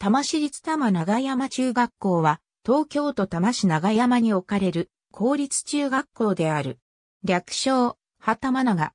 多摩市立多摩長山中学校は、東京都多摩市長山に置かれる公立中学校である。略称、はたま長。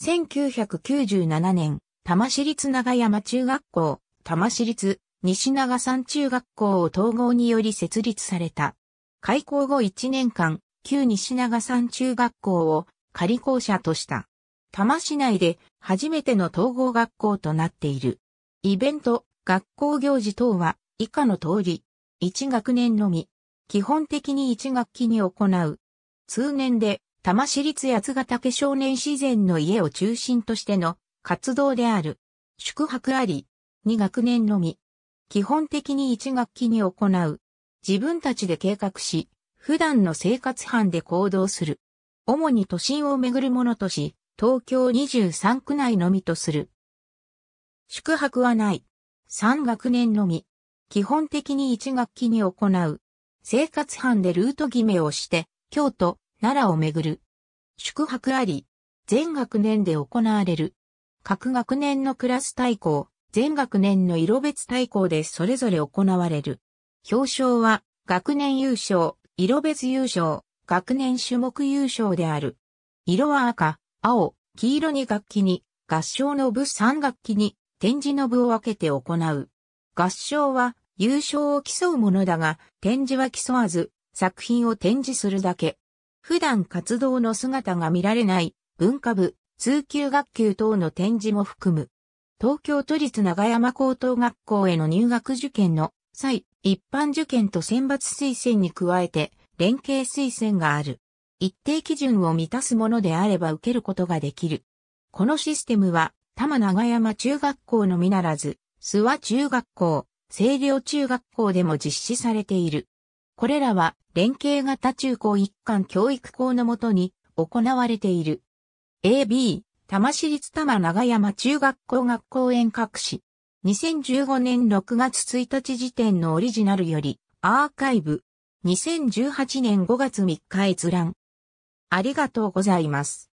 1997年、多摩市立長山中学校、多摩市立西長山中学校を統合により設立された。開校後1年間、旧西長山中学校を仮校舎とした。多摩市内で初めての統合学校となっている。イベント、学校行事等は以下の通り、1学年のみ、基本的に1学期に行う。通年で、多摩市立八ヶ岳少年自然の家を中心としての活動である。宿泊あり、2学年のみ。基本的に1学期に行う。自分たちで計画し、普段の生活班で行動する。主に都心をめぐるものとし、東京23区内のみとする。宿泊はない。3学年のみ。基本的に1学期に行う。生活班でルート決めをして、京都、奈良を巡る。宿泊あり。全学年で行われる。各学年のクラス対抗、全学年の色別対抗でそれぞれ行われる。表彰は、学年優勝、色別優勝、学年種目優勝である。色は赤、青、黄色に学期に、合唱の部3学期に、展示の部を分けて行う。合唱は優勝を競うものだが、展示は競わず、作品を展示するだけ。普段活動の姿が見られない文化部、通級学級等の展示も含む。東京都立長山高等学校への入学受験の際、一般受験と選抜推薦に加えて、連携推薦がある。一定基準を満たすものであれば受けることができる。このシステムは多摩長山中学校のみならず、諏訪中学校、清涼中学校でも実施されている。これらは連携型中高一貫教育校のもとに行われている。AB、多摩市立多摩長山中学校学校園各市。2015年6月1日時点のオリジナルより、アーカイブ。2018年5月3日閲覧。ありがとうございます。